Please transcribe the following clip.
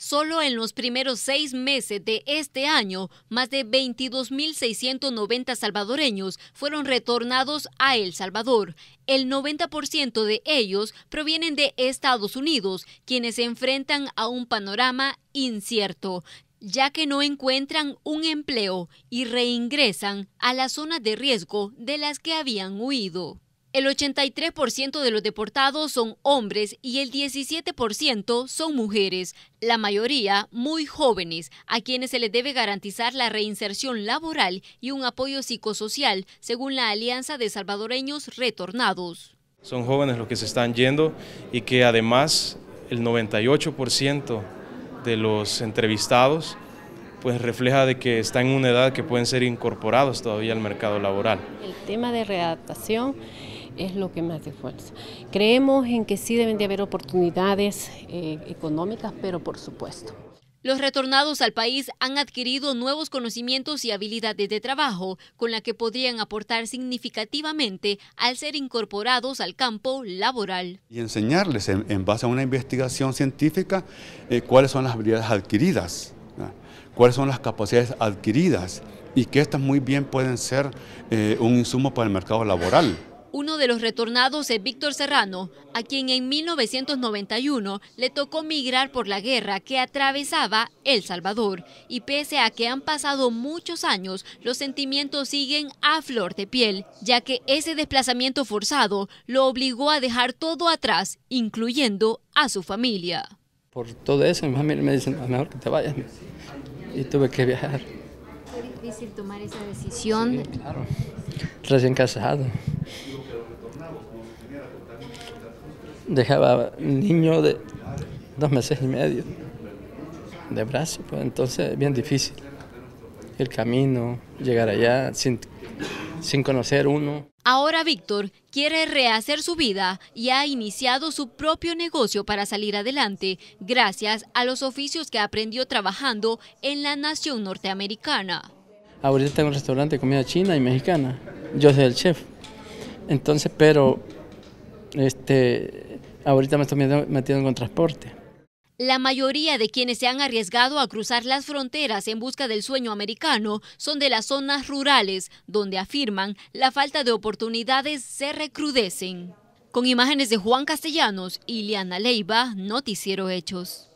Solo en los primeros seis meses de este año, más de 22.690 salvadoreños fueron retornados a El Salvador. El 90% de ellos provienen de Estados Unidos, quienes se enfrentan a un panorama incierto ya que no encuentran un empleo y reingresan a las zonas de riesgo de las que habían huido. El 83% de los deportados son hombres y el 17% son mujeres, la mayoría muy jóvenes, a quienes se les debe garantizar la reinserción laboral y un apoyo psicosocial, según la Alianza de Salvadoreños Retornados. Son jóvenes los que se están yendo y que además el 98% de los entrevistados pues refleja de que están en una edad que pueden ser incorporados todavía al mercado laboral. El tema de readaptación es lo que más fuerza. Creemos en que sí deben de haber oportunidades eh, económicas, pero por supuesto. Los retornados al país han adquirido nuevos conocimientos y habilidades de trabajo con la que podrían aportar significativamente al ser incorporados al campo laboral. Y enseñarles en, base a una investigación científica eh, cuáles son las habilidades adquiridas, cuáles son las capacidades adquiridas y que estas muy bien pueden ser eh, un insumo para el mercado laboral de los retornados es Víctor Serrano, a quien en 1991 le tocó migrar por la guerra que atravesaba El Salvador. Y pese a que han pasado muchos años, los sentimientos siguen a flor de piel, ya que ese desplazamiento forzado lo obligó a dejar todo atrás, incluyendo a su familia. Por todo eso, mi familia me dice, mejor que te vayas. Y tuve que viajar. Fue difícil tomar esa decisión. claro. Recién casado. Dejaba un niño de dos meses y medio de brazo, pues entonces bien difícil. El camino, llegar allá sin, sin conocer uno. Ahora Víctor quiere rehacer su vida y ha iniciado su propio negocio para salir adelante, gracias a los oficios que aprendió trabajando en la nación norteamericana. Ahorita tengo un restaurante de comida china y mexicana. Yo soy el chef. Entonces, pero este, ahorita me estoy metiendo con transporte. La mayoría de quienes se han arriesgado a cruzar las fronteras en busca del sueño americano son de las zonas rurales, donde afirman la falta de oportunidades se recrudecen. Con imágenes de Juan Castellanos y Liana Leiva, Noticiero Hechos.